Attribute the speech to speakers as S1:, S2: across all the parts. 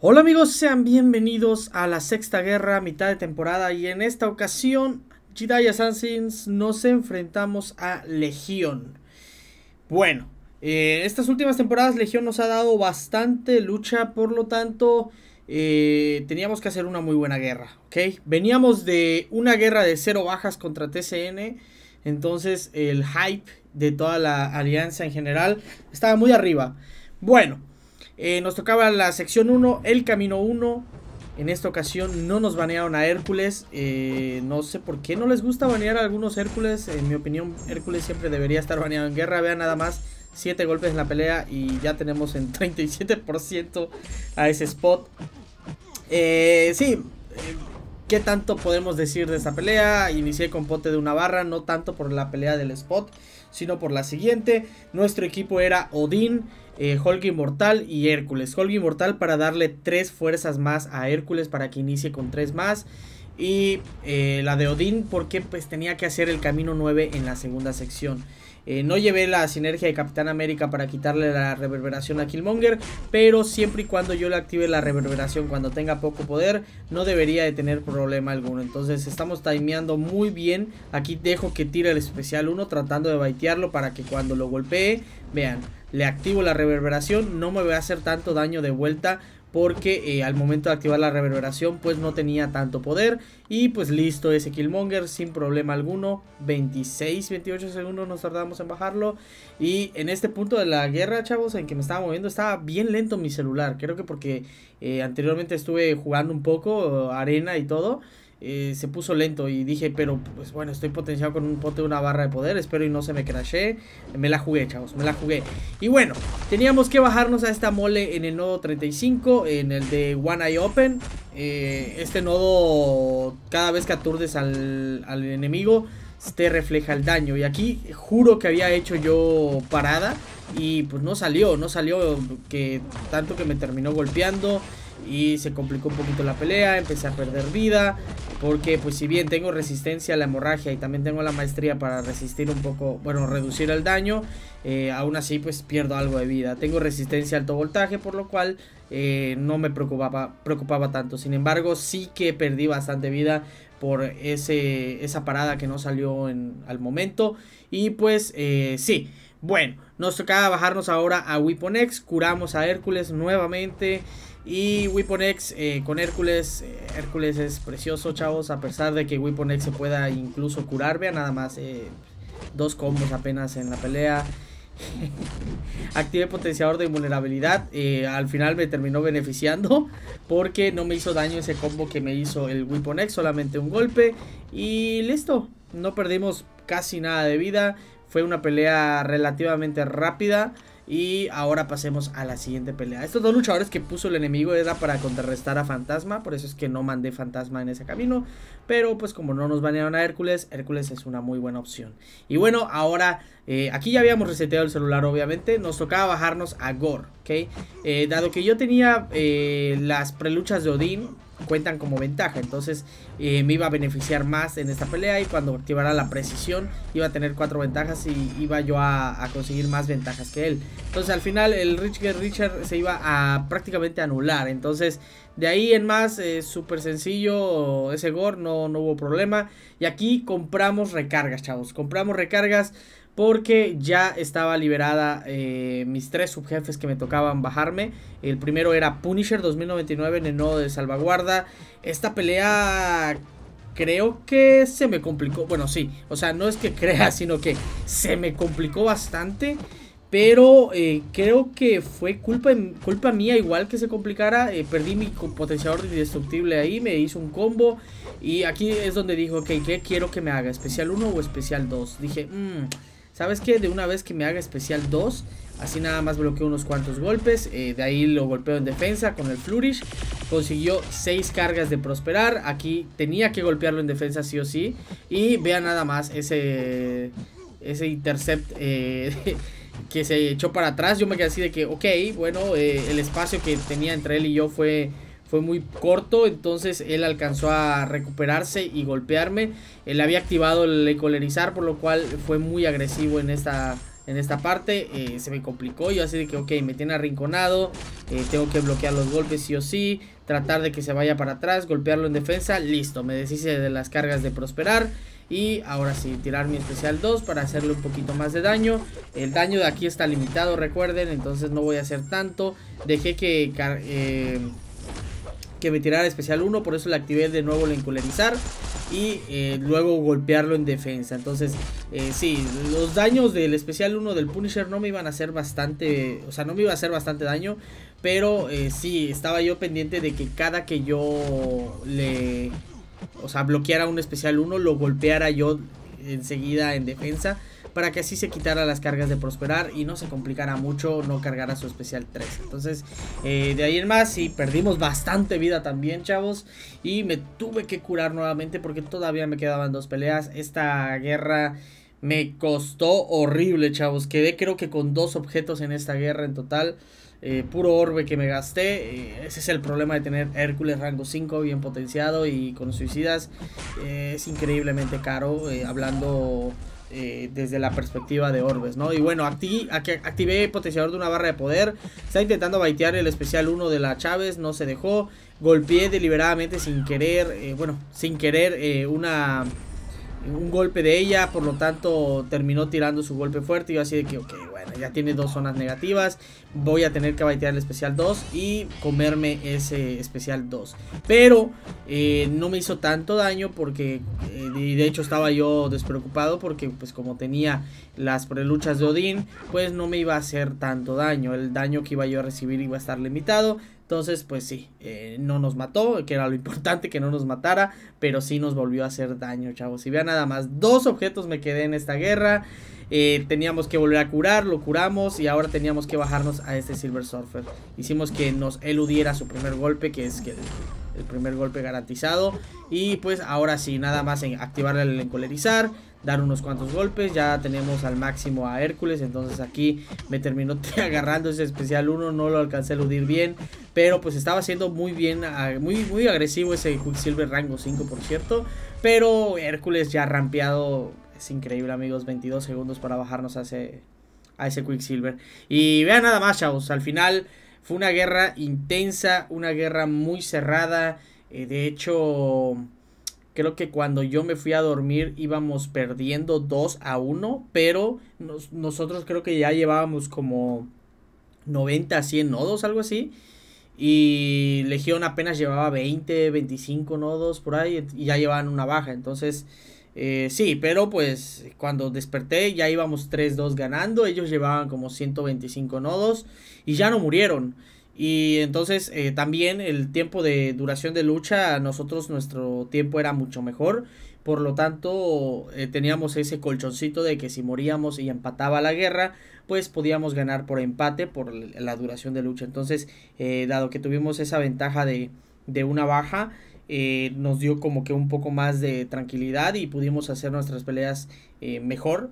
S1: Hola amigos, sean bienvenidos a la sexta guerra, mitad de temporada y en esta ocasión Jedi Assassins nos enfrentamos a Legión. Bueno, en eh, estas últimas temporadas Legión nos ha dado bastante lucha, por lo tanto eh, teníamos que hacer una muy buena guerra, ¿ok? Veníamos de una guerra de cero bajas contra TCN, entonces el hype de toda la alianza en general estaba muy arriba. Bueno, eh, nos tocaba la sección 1, el camino 1. En esta ocasión no nos banearon a Hércules. Eh, no sé por qué no les gusta banear a algunos Hércules. En mi opinión, Hércules siempre debería estar baneado en guerra. Vean nada más, 7 golpes en la pelea y ya tenemos en 37% a ese spot. Eh, sí, ¿qué tanto podemos decir de esta pelea? Inicié con pote de una barra, no tanto por la pelea del spot sino por la siguiente. Nuestro equipo era Odín, eh, Hulk Inmortal y Hércules. Hulk Inmortal para darle tres fuerzas más a Hércules para que inicie con tres más. Y eh, la de Odín porque pues tenía que hacer el camino 9 en la segunda sección. Eh, no llevé la sinergia de Capitán América para quitarle la reverberación a Killmonger, pero siempre y cuando yo le active la reverberación cuando tenga poco poder, no debería de tener problema alguno. Entonces estamos timeando muy bien. Aquí dejo que tire el especial 1 tratando de baitearlo para que cuando lo golpee, vean, le activo la reverberación, no me va a hacer tanto daño de vuelta porque eh, al momento de activar la reverberación pues no tenía tanto poder y pues listo ese Killmonger sin problema alguno 26, 28 segundos nos tardamos en bajarlo y en este punto de la guerra chavos en que me estaba moviendo estaba bien lento mi celular creo que porque eh, anteriormente estuve jugando un poco arena y todo eh, se puso lento y dije, pero pues bueno, estoy potenciado con un pote de una barra de poder, espero y no se me crashe. Me la jugué, chavos, me la jugué. Y bueno, teníamos que bajarnos a esta mole en el nodo 35, en el de One Eye Open. Eh, este nodo, cada vez que aturdes al, al enemigo, te refleja el daño. Y aquí juro que había hecho yo parada y pues no salió, no salió que tanto que me terminó golpeando y se complicó un poquito la pelea, empecé a perder vida, porque pues si bien tengo resistencia a la hemorragia y también tengo la maestría para resistir un poco, bueno, reducir el daño, eh, aún así pues pierdo algo de vida. Tengo resistencia a alto voltaje, por lo cual eh, no me preocupaba, preocupaba tanto. Sin embargo, sí que perdí bastante vida por ese, esa parada que no salió en, al momento. Y pues eh, sí, bueno, nos toca bajarnos ahora a Wiponex, curamos a Hércules nuevamente. Y Wiponex eh, con Hércules, eh, Hércules es precioso chavos, a pesar de que Wiponex se pueda incluso curar, vean nada más, dos combos apenas en la pelea. Activé potenciador de vulnerabilidad. Eh, al final me terminó beneficiando porque no me hizo daño ese combo que me hizo el Weapon Solamente un golpe y listo. No perdimos casi nada de vida. Fue una pelea relativamente rápida. Y ahora pasemos a la siguiente pelea. Estos dos luchadores que puso el enemigo era para contrarrestar a Fantasma. Por eso es que no mandé Fantasma en ese camino. Pero pues como no nos banearon a Hércules, Hércules es una muy buena opción. Y bueno, ahora eh, aquí ya habíamos reseteado el celular obviamente. Nos tocaba bajarnos a Gore, ¿ok? Eh, dado que yo tenía eh, las preluchas de Odín cuentan como ventaja. Entonces eh, me iba a beneficiar más en esta pelea y cuando activara la precisión iba a tener cuatro ventajas y iba yo a, conseguir más ventajas que él. Entonces al final el Richard se iba a prácticamente anular. Entonces de ahí en más, es eh, súper sencillo, ese gore, no, no hubo problema. Y aquí compramos recargas, chavos. Compramos recargas porque ya estaba liberada eh, mis tres subjefes que me tocaban bajarme. El primero era Punisher 2099 en el nodo de salvaguarda. Esta pelea creo que se me complicó. Bueno, sí, o sea, no es que crea, sino que se me complicó bastante. Pero eh, creo que fue culpa, culpa mía igual que se complicara. Eh, perdí mi potenciador indestructible ahí, me hizo un combo. Y aquí es donde dijo ok, ¿qué quiero que me haga? ¿Especial 1 o especial 2? Dije, mmm, ¿sabes qué? De una vez que me haga especial 2, así nada más bloqueó unos cuantos golpes. Eh, de ahí lo golpeo en defensa con el Flourish. Consiguió 6 cargas de prosperar. Aquí tenía que golpearlo en defensa sí o sí. Y vea nada más ese, ese intercept... que se echó para atrás. Yo me quedé así de que, ok, bueno, eh, el espacio que tenía entre él y yo fue, fue muy corto. Entonces él alcanzó a recuperarse y golpearme. Él había activado el ecolerizar, por lo cual fue muy agresivo en esta, en esta parte. Eh, se me complicó. Yo así de que, ok, me tiene arrinconado. Eh, tengo que bloquear los golpes sí o sí. Tratar de que se vaya para atrás. Golpearlo en defensa. Listo, me deshice de las cargas de prosperar. Y ahora sí, tirar mi especial 2 para hacerle un poquito más de daño. El daño de aquí está limitado, recuerden, entonces no voy a hacer tanto. Dejé que... Eh, que me tirara especial 1, por eso le activé de nuevo el enculerizar y eh, luego golpearlo en defensa. Entonces, eh, sí, los daños del especial 1 del Punisher no me iban a hacer bastante, o sea, no me iba a hacer bastante daño, pero sí, estaba yo pendiente de que cada que yo le o sea, bloqueara un especial 1, lo golpeara yo enseguida en defensa, para que así se quitara las cargas de prosperar y no se complicara mucho, no cargara su especial 3. Entonces, eh, de ahí en más, y perdimos bastante vida también, chavos, y me tuve que curar nuevamente porque todavía me quedaban dos peleas. Esta guerra... Me costó horrible, chavos. Quedé creo que con dos objetos en esta guerra en total. Eh, puro orbe que me gasté. Eh, ese es el problema de tener Hércules rango 5 bien potenciado y con suicidas. Eh, es increíblemente caro hablando desde la perspectiva de orbes, ¿no? Y bueno, aquí activé potenciador de una barra de poder. Está intentando baitear el especial 1 de la Chávez, no se dejó. Golpeé deliberadamente sin querer, bueno, sin querer una un golpe de ella, por lo tanto terminó tirando su golpe fuerte y yo así de que, ok, bueno, ya tiene dos zonas negativas, voy a tener que baitear el especial 2 y comerme ese especial 2. Pero eh, no me hizo tanto daño porque, eh, de hecho estaba yo despreocupado porque pues como tenía las preluchas de Odín, pues no me iba a hacer tanto daño, el daño que iba yo a recibir iba a estar limitado. Entonces, pues sí, eh, no nos mató, que era lo importante que no nos matara, pero sí nos volvió a hacer daño, chavos. Y vean nada más, dos objetos me quedé en esta guerra. Eh, teníamos que volver a curar, lo curamos y ahora teníamos que bajarnos a este Silver Surfer. Hicimos que nos eludiera su primer golpe, que es que el primer golpe garantizado. Y pues ahora sí, nada más en activar el encolerizar, dar unos cuantos golpes. Ya tenemos al máximo a Hércules. Entonces aquí me terminó agarrando ese especial 1. No lo alcancé a eludir bien. Pero pues estaba siendo muy bien, ah, muy, muy agresivo ese Quicksilver rango 5 por cierto. Pero Hércules ya rampeado. Es increíble amigos, 22 segundos para bajarnos a ese, a ese Quicksilver. Y vean nada más chavos, al final... Fue una guerra intensa, una guerra muy cerrada. Eh, de hecho, creo que cuando yo me fui a dormir íbamos perdiendo 2 a 1, pero nosotros creo que ya llevábamos como 90 a 100 nodos, algo así. Y Legión apenas llevaba 20, 25 nodos por ahí y ya llevaban una baja. Entonces eh, sí, pero pues cuando desperté ya íbamos 3-2 ganando, ellos llevaban como 125 nodos y ya no murieron. Y entonces eh, también el tiempo de duración de lucha, nosotros nuestro tiempo era mucho mejor. Por lo tanto, eh, teníamos ese colchoncito de que si moríamos y empataba la guerra, pues podíamos ganar por empate por la duración de lucha. Entonces, dado que tuvimos esa ventaja de, de una baja, eh, nos dio como que un poco más de tranquilidad y pudimos hacer nuestras peleas eh, mejor.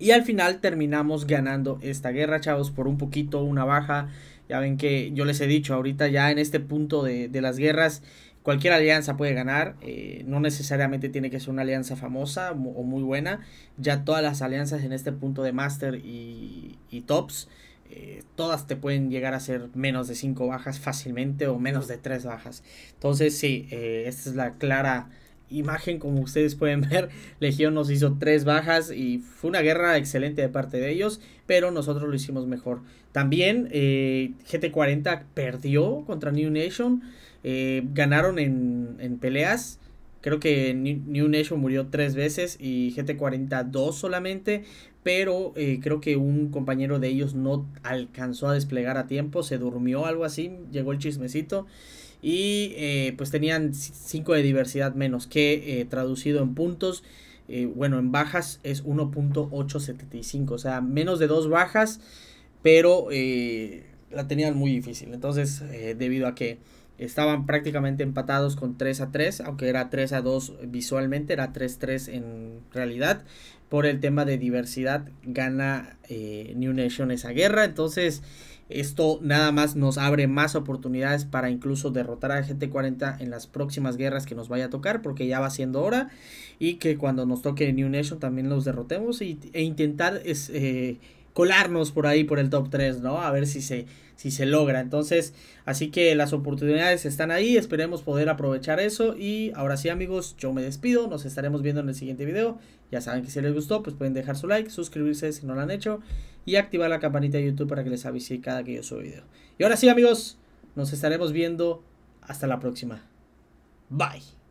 S1: Y al final terminamos ganando esta guerra, chavos, por un poquito, una baja. Ya ven que yo les he dicho, ahorita ya en este punto de, las guerras, cualquier alianza puede ganar. Eh, no necesariamente tiene que ser una alianza famosa o muy buena. Ya todas las alianzas en este punto de Master y, y Tops eh, todas te pueden llegar a ser menos de 5 bajas fácilmente o menos de 3 bajas. Entonces sí, eh, esta es la clara imagen como ustedes pueden ver. Legión nos hizo 3 bajas y fue una guerra excelente de parte de ellos, pero nosotros lo hicimos mejor. También eh, GT40 perdió contra New Nation, ganaron en, en peleas. Creo que New Nation murió tres veces y gt 42 solamente, pero eh, creo que un compañero de ellos no alcanzó a desplegar a tiempo, se durmió algo así, llegó el chismecito. Y eh, pues tenían 5 de diversidad menos, que eh, traducido en puntos, bueno, en bajas es 1.875, o sea, menos de dos bajas, pero la tenían muy difícil. Entonces, debido a que Estaban prácticamente empatados con 3 a 3, aunque era 3 a 2 visualmente, era 3 a 3 en realidad. Por el tema de diversidad, gana eh, New Nation esa guerra. Entonces, esto nada más nos abre más oportunidades para incluso derrotar a GT40 en las próximas guerras que nos vaya a tocar, porque ya va siendo hora. Y que cuando nos toque New Nation también los derrotemos e intentar es, eh, colarnos por ahí por el top 3, ¿no? A ver si se si se logra. Entonces, así que las oportunidades están ahí, esperemos poder aprovechar eso. Y ahora sí amigos, yo me despido, nos estaremos viendo en el siguiente video. Ya saben que si les gustó, pues pueden dejar su like, suscribirse si no lo han hecho y activar la campanita de YouTube para que les avise cada que yo suba video. Y ahora sí amigos, nos estaremos viendo hasta la próxima. Bye.